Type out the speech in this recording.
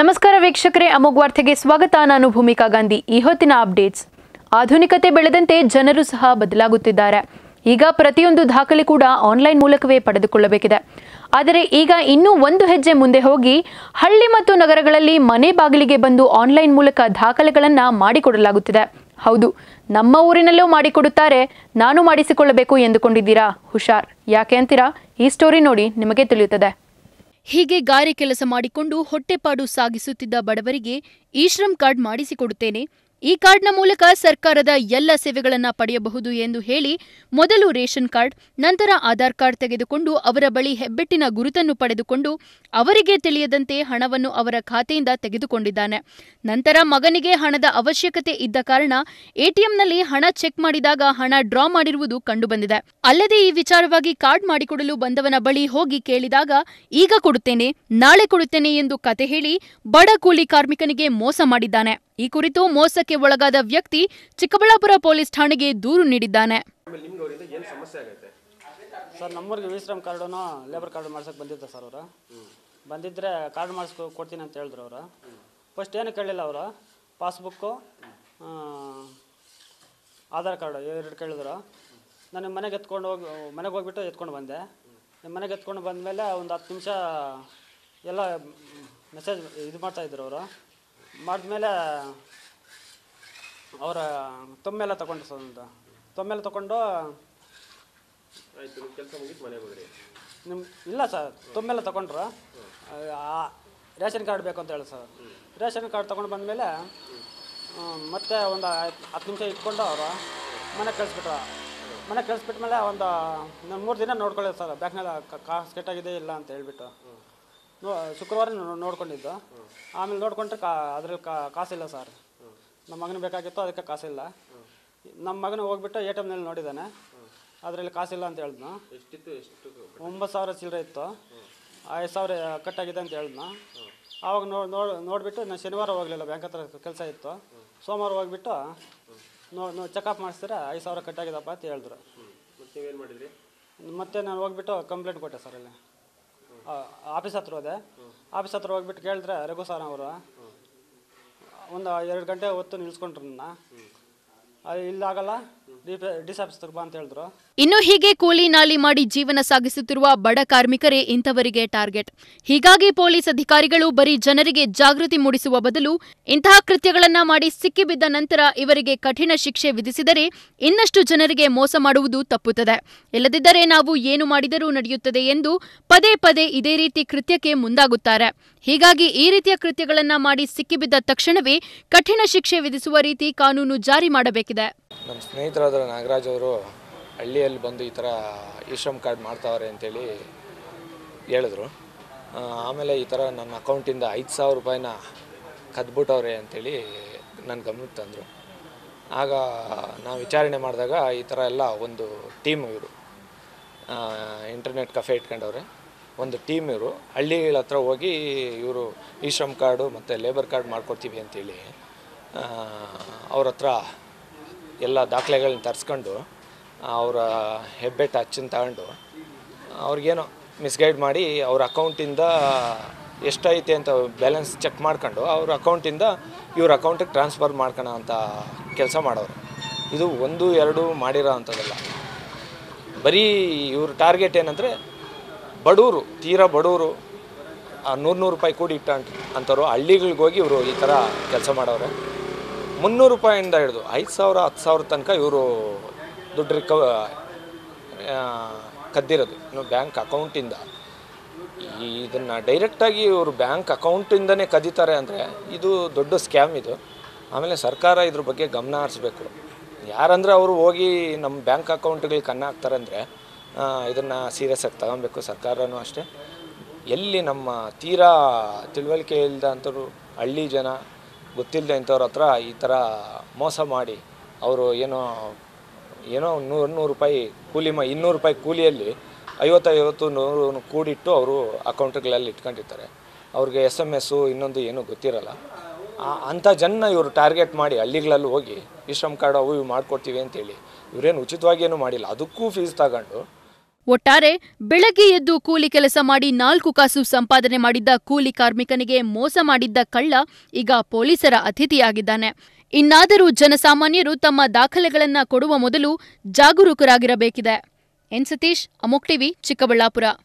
ನಮಸ್ಕಾರ ವೀಕ್ಷಕರೇ ಅಮೋಘ ವಾರ್ತೆಗೆ ಸ್ವಾಗತ ನಾನು ಭೂಮಿಕಾ ಗಾಂಧಿ ಈ ಹೊತ್ತಿನ ಅಪ್ಡೇಟ್ಸ್ ಆಧುನಿಕತೆ ಬೆಳೆದಂತೆ ಜನರು ಸಹ ಬದಲಾಗುತ್ತಿದ್ದಾರೆ ಈಗ ಪ್ರತಿಯೊಂದು ದಾಖಲೆ ಕೂಡ ಆನ್ಲೈನ್ ಮೂಲಕವೇ ಪಡೆದುಕೊಳ್ಳಬೇಕಿದೆ ಆದರೆ ಈಗ ಇನ್ನೂ ಒಂದು ಹೆಜ್ಜೆ ಮುಂದೆ ಹೋಗಿ ಹಳ್ಳಿ ಮತ್ತು ನಗರಗಳಲ್ಲಿ ಮನೆ ಬಾಗಿಲಿಗೆ ಬಂದು ಆನ್ಲೈನ್ ಮೂಲಕ ದಾಖಲೆಗಳನ್ನು ಮಾಡಿಕೊಡಲಾಗುತ್ತಿದೆ ಹೌದು ನಮ್ಮ ಊರಿನಲ್ಲೂ ಮಾಡಿಕೊಡುತ್ತಾರೆ ನಾನು ಮಾಡಿಸಿಕೊಳ್ಳಬೇಕು ಎಂದುಕೊಂಡಿದ್ದೀರಾ ಹುಷಾರ್ ಯಾಕೆ ಅಂತೀರಾ ಈ ಸ್ಟೋರಿ ನೋಡಿ ನಿಮಗೆ ತಿಳಿಯುತ್ತದೆ ಹೀಗೆ ಗಾರೆ ಕೆಲಸ ಮಾಡಿಕೊಂಡು ಹೊಟ್ಟೆಪಾಡು ಸಾಗಿಸುತ್ತಿದ್ದ ಬಡವರಿಗೆ ಈ ಶ್ರಮ್ ಕಾರ್ಡ್ ಮಾಡಿಸಿಕೊಡುತ್ತೇನೆ ಈ ಕಾರ್ಡ್ನ ಮೂಲಕ ಸರ್ಕಾರದ ಎಲ್ಲ ಸೇವೆಗಳನ್ನು ಪಡೆಯಬಹುದು ಎಂದು ಹೇಳಿ ಮೊದಲು ರೇಷನ್ ಕಾರ್ಡ್ ನಂತರ ಆಧಾರ್ ಕಾರ್ಡ್ ತೆಗೆದುಕೊಂಡು ಅವರ ಬಳಿ ಹೆಬ್ಬೆಟ್ಟಿನ ಗುರುತನ್ನು ಪಡೆದುಕೊಂಡು ಅವರಿಗೆ ತಿಳಿಯದಂತೆ ಹಣವನ್ನು ಅವರ ಖಾತೆಯಿಂದ ತೆಗೆದುಕೊಂಡಿದ್ದಾನೆ ನಂತರ ಮಗನಿಗೆ ಹಣದ ಅವಶ್ಯಕತೆ ಇದ್ದ ಕಾರಣ ಎಟಿಎಂನಲ್ಲಿ ಹಣ ಚೆಕ್ ಮಾಡಿದಾಗ ಹಣ ಡ್ರಾ ಮಾಡಿರುವುದು ಕಂಡುಬಂದಿದೆ ಅಲ್ಲದೆ ಈ ವಿಚಾರವಾಗಿ ಕಾರ್ಡ್ ಮಾಡಿಕೊಡಲು ಬಂದವನ ಬಳಿ ಹೋಗಿ ಕೇಳಿದಾಗ ಈಗ ಕೊಡುತ್ತೇನೆ ನಾಳೆ ಕೊಡುತ್ತೇನೆ ಎಂದು ಕತೆ ಹೇಳಿ ಬಡ ಕೂಲಿ ಕಾರ್ಮಿಕನಿಗೆ ಮೋಸ ಮಾಡಿದ್ದಾನೆ ಈ ಕುರಿತು ಮೋಸಕ್ಕೆ ಒಳಗಾದ ವ್ಯಕ್ತಿ ಚಿಕ್ಕಬಳ್ಳಾಪುರ ಪೊಲೀಸ್ ಠಾಣೆಗೆ ದೂರು ನೀಡಿದ್ದಾನೆ ಸರ್ ನಮ್ಮೂರಿಗೆ ವಿಶ್ರಾಮ್ ಕಾರ್ಡನ್ನು ಲೇಬರ್ ಕಾರ್ಡ್ ಮಾಡ್ಸಕ್ಕೆ ಬಂದಿದ್ದ ಸರ್ ಅವರು ಬಂದಿದ್ದರೆ ಕಾರ್ಡ್ ಮಾಡಿಸ್ಕೊ ಕೊಡ್ತೀನಿ ಅಂತ ಹೇಳಿದ್ರು ಅವರು ಫಸ್ಟ್ ಏನು ಕೇಳಲಿಲ್ಲ ಅವರು ಪಾಸ್ಬುಕ್ಕು ಆಧಾರ್ ಕಾರ್ಡು ಎರಡು ಕೇಳಿದ್ರು ನಾನು ಮನೆಗೆ ಎತ್ಕೊಂಡು ಹೋಗಿ ಮನೆಗೆ ಹೋಗ್ಬಿಟ್ಟು ಎತ್ಕೊಂಡು ಬಂದೆ ನಿಮ್ಮ ಮನೆಗೆ ಎತ್ಕೊಂಡು ಬಂದಮೇಲೆ ಒಂದು ಹತ್ತು ನಿಮಿಷ ಎಲ್ಲ ಮೆಸೇಜ್ ಇದು ಮಾಡ್ತಾಯಿದ್ರು ಅವರು ಮಾಡಿದ್ಮೇಲೆ ಅವರ ತೊಮ್ಮೆಲ್ಲ ತಗೊಂಡು ಸಂದು ತೊಮ್ಮೆಲ್ಲ ತಗೊಂಡು ಆಯಿತು ಕೆಲಸ ಇಲ್ಲ ಸರ್ ತೊಮ್ಮೆಲ್ಲ ತಗೊಂಡ್ರು ರೇಷನ್ ಕಾರ್ಡ್ ಬೇಕು ಅಂತ ಹೇಳಿ ಸರ್ ರೇಷನ್ ಕಾರ್ಡ್ ತೊಗೊಂಡು ಬಂದಮೇಲೆ ಮತ್ತೆ ಒಂದು ಹತ್ತು ನಿಮಿಷ ಇಟ್ಕೊಂಡು ಅವರು ಮನೆಗೆ ಕಳಿಸ್ಬಿಟ್ರು ಮನೆಗೆ ಕಳಿಸ್ಬಿಟ್ಮೇಲೆ ಒಂದು ಮೂರು ದಿನ ನೋಡ್ಕೊಳ್ಳೋದು ಸರ್ ಬ್ಯಾಂಕ್ನಲ್ಲಿ ಕಾಸು ಕೆಟ್ಟಾಗಿದೆ ಇಲ್ಲ ಅಂತ ಹೇಳಿಬಿಟ್ಟು ಶುಕ್ರವಾರ ನೋಡ್ಕೊಂಡಿದ್ದು ಆಮೇಲೆ ನೋಡ್ಕೊಂಡ್ರೆ ಕಾ ಅದ್ರಲ್ಲಿ ಕಾಸಿಲ್ಲ ಸರ್ ನಮ್ಮ ಮಗನಿಗೆ ಬೇಕಾಗಿತ್ತು ಅದಕ್ಕೆ ಕಾಸಿಲ್ಲ ನಮ್ಮ ಮಗನ ಹೋಗ್ಬಿಟ್ಟು ಎ ಟಿ ಎಮ್ನಲ್ಲಿ ನೋಡಿದ್ದಾನೆ ಅದರಲ್ಲಿ ಕಾಸಿಲ್ಲ ಅಂತ ಹೇಳಿದ್ನು ಎಷ್ಟು ಒಂಬತ್ತು ಸಾವಿರ ಚಿಲ್ಲರೆ ಇತ್ತು ಐದು ಸಾವಿರ ಕಟ್ಟಾಗಿದೆ ಅಂತ ಹೇಳಿದ್ನು ಆವಾಗ ನೋಡಿ ನೋಡಿ ನೋಡಿಬಿಟ್ಟು ನಾನು ಶನಿವಾರ ಹೋಗಲಿಲ್ಲ ಬ್ಯಾಂಕ್ ಹತ್ರ ಕೆಲಸ ಇತ್ತು ಸೋಮವಾರ ಹೋಗ್ಬಿಟ್ಟು ನೋ ಚೆಕಪ್ ಮಾಡಿಸ್ತೀರಾ ಐದು ಸಾವಿರ ಕಟ್ಟಾಗಿದಪ್ಪ ಅಂತ ಹೇಳಿದ್ರು ಮತ್ತೆ ನಾನು ಹೋಗ್ಬಿಟ್ಟು ಕಂಪ್ಲೇಂಟ್ ಕೊಟ್ಟೆ ಸರ್ ಅಲ್ಲಿ ಆಫೀಸ್ ಹತ್ರ ಹೋದೆ ಆಫೀಸ್ ಹತ್ರ ಹೋಗ್ಬಿಟ್ಟು ಕೇಳಿದ್ರೆ ರಘು ಸರ್ ಅವರು ಒಂದು ಎರಡು ಗಂಟೆ ಹೊತ್ತು ನಿಲ್ಸ್ಕೊಂಡ್ರು ನನ್ನ ಇನ್ನು ಹೀಗೆ ಕೂಲಿ ನಾಲಿ ಮಾಡಿ ಜೀವನ ಸಾಗಿಸುತ್ತಿರುವ ಬಡ ಕಾರ್ಮಿಕರೇ ಇಂಥವರಿಗೆ ಟಾರ್ಗೆಟ್ ಹೀಗಾಗಿ ಪೊಲೀಸ್ ಅಧಿಕಾರಿಗಳು ಬರೀ ಜನರಿಗೆ ಜಾಗೃತಿ ಮೂಡಿಸುವ ಬದಲು ಇಂತಹ ಕೃತ್ಯಗಳನ್ನ ಮಾಡಿ ಸಿಕ್ಕಿಬಿದ್ದ ನಂತರ ಇವರಿಗೆ ಕಠಿಣ ಶಿಕ್ಷೆ ವಿಧಿಸಿದರೆ ಇನ್ನಷ್ಟು ಜನರಿಗೆ ಮೋಸ ಮಾಡುವುದು ತಪ್ಪುತ್ತದೆ ಇಲ್ಲದಿದ್ದರೆ ನಾವು ಏನು ಮಾಡಿದರೂ ನಡೆಯುತ್ತದೆ ಎಂದು ಪದೇ ಪದೇ ಇದೇ ರೀತಿ ಕೃತ್ಯಕ್ಕೆ ಮುಂದಾಗುತ್ತಾರೆ ಹೀಗಾಗಿ ಈ ರೀತಿಯ ಕೃತ್ಯಗಳನ್ನ ಮಾಡಿ ಸಿಕ್ಕಿಬಿದ್ದ ತಕ್ಷಣವೇ ಕಠಿಣ ಶಿಕ್ಷೆ ವಿಧಿಸುವ ರೀತಿ ಕಾನೂನು ಜಾರಿ ಮಾಡಬೇಕು ಹಾಕಿದೆ ನಮ್ಮ ಸ್ನೇಹಿತರಾದ ನಾಗರಾಜ್ ಅವರು ಹಳ್ಳಿಯಲ್ಲಿ ಬಂದು ಈ ಥರ ಇ ಶ್ರಮ್ ಕಾರ್ಡ್ ಮಾಡ್ತಾವ್ರೆ ಅಂತೇಳಿ ಹೇಳಿದ್ರು ಆಮೇಲೆ ಈ ಥರ ನನ್ನ ಅಕೌಂಟಿಂದ ಐದು ಸಾವಿರ ರೂಪಾಯಿನ ಕದ್ಬಿಟ್ಟವ್ರೆ ಅಂತೇಳಿ ನನ್ನ ಗಮನಕ್ಕೆ ತಂದರು ಆಗ ನಾವು ವಿಚಾರಣೆ ಮಾಡಿದಾಗ ಈ ಥರ ಎಲ್ಲ ಒಂದು ಟೀಮ್ ಇವರು ಇಂಟರ್ನೆಟ್ ಕಫೆ ಇಟ್ಕೊಂಡವ್ರೆ ಒಂದು ಟೀಮ್ ಇವರು ಹಳ್ಳಿಗಳ ಹತ್ರ ಹೋಗಿ ಇವರು ಇ ಶ್ರಮ್ ಕಾರ್ಡು ಮತ್ತು ಲೇಬರ್ ಕಾರ್ಡ್ ಮಾಡ್ಕೊಡ್ತೀವಿ ಅಂತೇಳಿ ಅವ್ರ ಹತ್ರ ಎಲ್ಲ ದಾಖಲೆಗಳನ್ನ ತರಿಸ್ಕೊಂಡು ಅವರ ಹೆಬ್ಬೆಟ್ಟು ಅಚ್ಚನ್ನು ತಗೊಂಡು ಅವ್ರಿಗೇನೋ ಮಿಸ್ಗೈಡ್ ಮಾಡಿ ಅವ್ರ ಅಕೌಂಟಿಂದ ಎಷ್ಟೈತೆ ಅಂತ ಬ್ಯಾಲೆನ್ಸ್ ಚೆಕ್ ಮಾಡ್ಕೊಂಡು ಅವ್ರ ಅಕೌಂಟಿಂದ ಇವ್ರ ಅಕೌಂಟಿಗೆ ಟ್ರಾನ್ಸ್ಫರ್ ಮಾಡ್ಕೋಣ ಅಂತ ಕೆಲಸ ಮಾಡೋರು ಇದು ಒಂದು ಎರಡು ಮಾಡಿರೋ ಅಂಥದ್ದಲ್ಲ ಬರೀ ಇವ್ರ ಟಾರ್ಗೆಟ್ ಏನಂದರೆ ಬಡವರು ತೀರಾ ಬಡವರು ನೂರು ನೂರು ರೂಪಾಯಿ ಕೂಡಿ ಇಟ್ಟ ಅಂಥವ್ರು ಹಳ್ಳಿಗಳಿಗೋಗಿ ಇವರು ಈ ಥರ ಕೆಲಸ ಮಾಡೋರು ಮುನ್ನೂರು ರೂಪಾಯಿಂದ ಹಿಡಿದು ಐದು ಸಾವಿರ ಹತ್ತು ಸಾವಿರ ತನಕ ಇವರು ದುಡ್ಡು ರಿಕವ ಕದ್ದಿರೋದು ಇನ್ನು ಬ್ಯಾಂಕ್ ಅಕೌಂಟಿಂದ ಇದನ್ನು ಡೈರೆಕ್ಟಾಗಿ ಇವರು ಬ್ಯಾಂಕ್ ಅಕೌಂಟಿಂದನೇ ಕದೀತಾರೆ ಅಂದರೆ ಇದು ದೊಡ್ಡ ಸ್ಕ್ಯಾಮ್ ಇದು ಆಮೇಲೆ ಸರ್ಕಾರ ಇದ್ರ ಬಗ್ಗೆ ಗಮನ ಹರಿಸ್ಬೇಕು ಯಾರಂದರೆ ಅವರು ಹೋಗಿ ನಮ್ಮ ಬ್ಯಾಂಕ್ ಅಕೌಂಟ್ಗಳಿಗೆ ಕಣ್ಣು ಹಾಕ್ತಾರೆ ಅಂದರೆ ಇದನ್ನು ಆಗಿ ತಗೊಬೇಕು ಸರ್ಕಾರನೂ ಅಷ್ಟೇ ಎಲ್ಲಿ ನಮ್ಮ ತೀರಾ ತಿಳುವಳಿಕೆ ಇಲ್ಲದಂಥವ್ರು ಹಳ್ಳಿ ಜನ ಗೊತ್ತಿಲ್ಲದೆ ಇಂಥವ್ರ ಹತ್ರ ಈ ಥರ ಮೋಸ ಮಾಡಿ ಅವರು ಏನೋ ಏನೋ ನೂರು ನೂರು ರೂಪಾಯಿ ಕೂಲಿ ಮ ಇನ್ನೂರು ರೂಪಾಯಿ ಕೂಲಿಯಲ್ಲಿ ಐವತ್ತೈವತ್ತು ನೂರು ಕೂಡಿಟ್ಟು ಅವರು ಅಕೌಂಟ್ಗಳಲ್ಲಿ ಇಟ್ಕೊಂಡಿರ್ತಾರೆ ಅವ್ರಿಗೆ ಎಸ್ ಎಮ್ ಎಸ್ಸು ಇನ್ನೊಂದು ಏನೂ ಗೊತ್ತಿರಲ್ಲ ಅಂಥ ಜನ ಇವರು ಟಾರ್ಗೆಟ್ ಮಾಡಿ ಹಳ್ಳಿಗಳಲ್ಲಿ ಹೋಗಿ ಈ ಶ್ರಮ್ ಕಾರ್ಡ್ ಅವು ಇವು ಮಾಡ್ಕೊಡ್ತೀವಿ ಅಂತೇಳಿ ಇವರೇನು ಉಚಿತವಾಗಿ ಏನೂ ಮಾಡಿಲ್ಲ ಅದಕ್ಕೂ ಫೀಸ್ ತಗೊಂಡು ಒಟ್ಟಾರೆ ಬೆಳಗ್ಗೆ ಎದ್ದು ಕೂಲಿ ಕೆಲಸ ಮಾಡಿ ನಾಲ್ಕು ಕಾಸು ಸಂಪಾದನೆ ಮಾಡಿದ್ದ ಕೂಲಿ ಕಾರ್ಮಿಕನಿಗೆ ಮೋಸ ಮಾಡಿದ್ದ ಕಳ್ಳ ಈಗ ಪೊಲೀಸರ ಅತಿಥಿಯಾಗಿದ್ದಾನೆ ಇನ್ನಾದರೂ ಜನಸಾಮಾನ್ಯರು ತಮ್ಮ ದಾಖಲೆಗಳನ್ನ ಕೊಡುವ ಮೊದಲು ಜಾಗರೂಕರಾಗಿರಬೇಕಿದೆ ಎನ್ ಸತೀಶ್ ಅಮೋಕ್ ಟಿವಿ ಚಿಕ್ಕಬಳ್ಳಾಪುರ